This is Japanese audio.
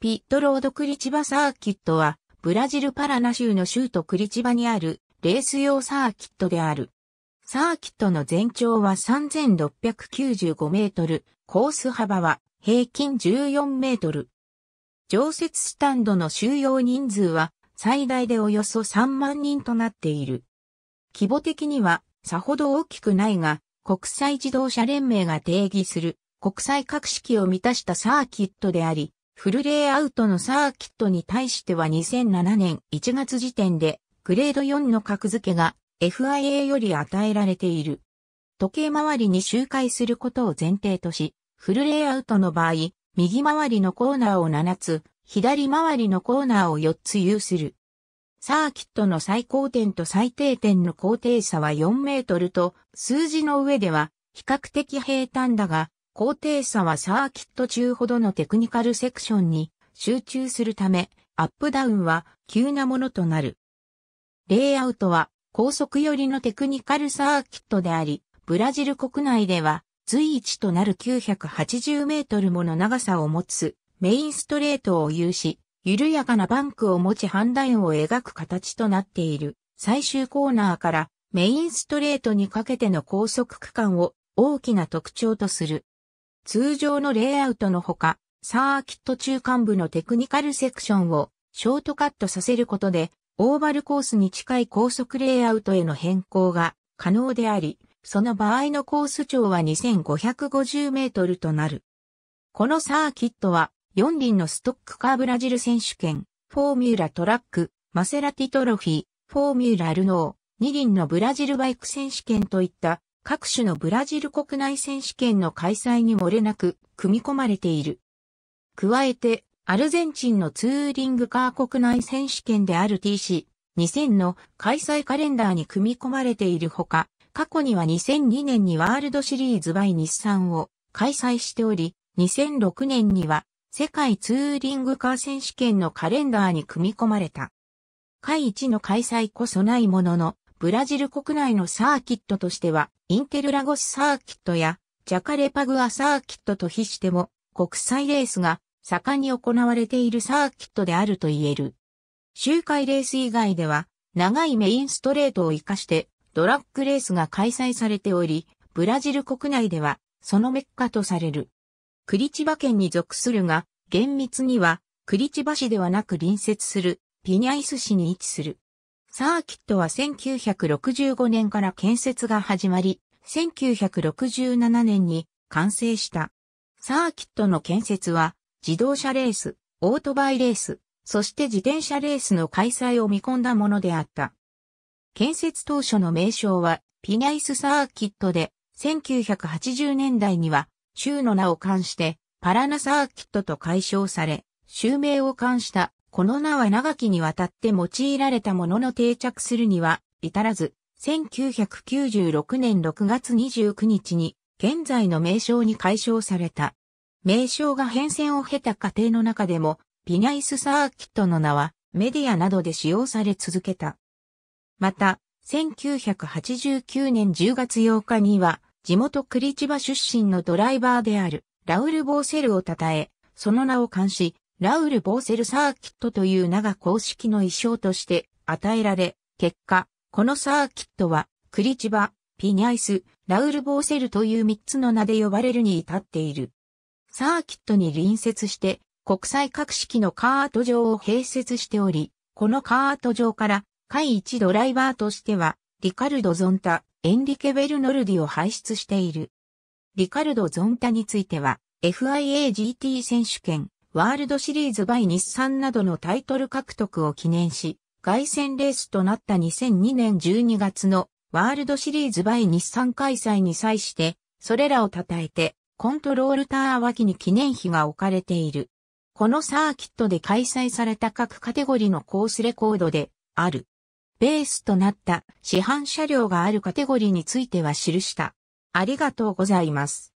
ピットロードクリチバサーキットは、ブラジルパラナ州の州都クリチバにある、レース用サーキットである。サーキットの全長は3695メートル、コース幅は平均14メートル。常設スタンドの収容人数は最大でおよそ3万人となっている。規模的にはさほど大きくないが、国際自動車連盟が定義する国際格式を満たしたサーキットであり、フルレイアウトのサーキットに対しては2007年1月時点でグレード4の格付けが FIA より与えられている。時計回りに周回することを前提とし、フルレイアウトの場合、右回りのコーナーを7つ、左回りのコーナーを4つ有する。サーキットの最高点と最低点の高低差は4メートルと、数字の上では比較的平坦だが、高低差はサーキット中ほどのテクニカルセクションに集中するため、アップダウンは急なものとなる。レイアウトは高速寄りのテクニカルサーキットであり、ブラジル国内では随一となる980メートルもの長さを持つメインストレートを有し、緩やかなバンクを持ち判断を描く形となっている最終コーナーからメインストレートにかけての高速区間を大きな特徴とする。通常のレイアウトのほか、サーキット中間部のテクニカルセクションをショートカットさせることで、オーバルコースに近い高速レイアウトへの変更が可能であり、その場合のコース長は2550メートルとなる。このサーキットは、4輪のストックカーブラジル選手権、フォーミュラトラック、マセラティトロフィー、フォーミュラルノー、2輪のブラジルバイク選手権といった各種のブラジル国内選手権の開催に漏れなく組み込まれている。加えて、アルゼンチンのツーリングカー国内選手権である TC2000 の開催カレンダーに組み込まれているほか、過去には2002年にワールドシリーズ by 日産を開催しており、2006年には世界ツーリングカー選手権のカレンダーに組み込まれた。会一の開催こそないものの、ブラジル国内のサーキットとしては、インテルラゴスサーキットや、ジャカレパグアサーキットと比しても、国際レースが盛んに行われているサーキットであると言える。周回レース以外では、長いメインストレートを活かして、ドラッグレースが開催されており、ブラジル国内では、そのメッカとされる。クリチバ県に属するが、厳密には、クリチバ市ではなく隣接する、ピニャイス市に位置する。サーキットは1965年から建設が始まり、1967年に完成した。サーキットの建設は自動車レース、オートバイレース、そして自転車レースの開催を見込んだものであった。建設当初の名称はピニャイスサーキットで、1980年代には州の名を冠してパラナサーキットと解消され、州名を冠したこの名は長きにわたって用いられたものの定着するには至らず、1996年6月29日に現在の名称に解消された。名称が変遷を経た過程の中でも、ピニャイスサーキットの名はメディアなどで使用され続けた。また、1989年10月8日には、地元クリチバ出身のドライバーであるラウル・ボーセルを称え、その名を冠し、ラウル・ボーセル・サーキットという名が公式の衣装として与えられ、結果、このサーキットは、クリチバ、ピニャイス、ラウル・ボーセルという3つの名で呼ばれるに至っている。サーキットに隣接して、国際各式のカート場を併設しており、このカート場から、会一ドライバーとしては、リカルド・ゾンタ、エンリケ・ベルノルディを輩出している。リカルド・ゾンタについては、FIA GT 選手権、ワールドシリーズ by 日産などのタイトル獲得を記念し、外戦レースとなった2002年12月のワールドシリーズ by 日産開催に際して、それらを称えて、コントロールター脇に記念碑が置かれている。このサーキットで開催された各カテゴリーのコースレコードである。ベースとなった市販車両があるカテゴリーについては記した。ありがとうございます。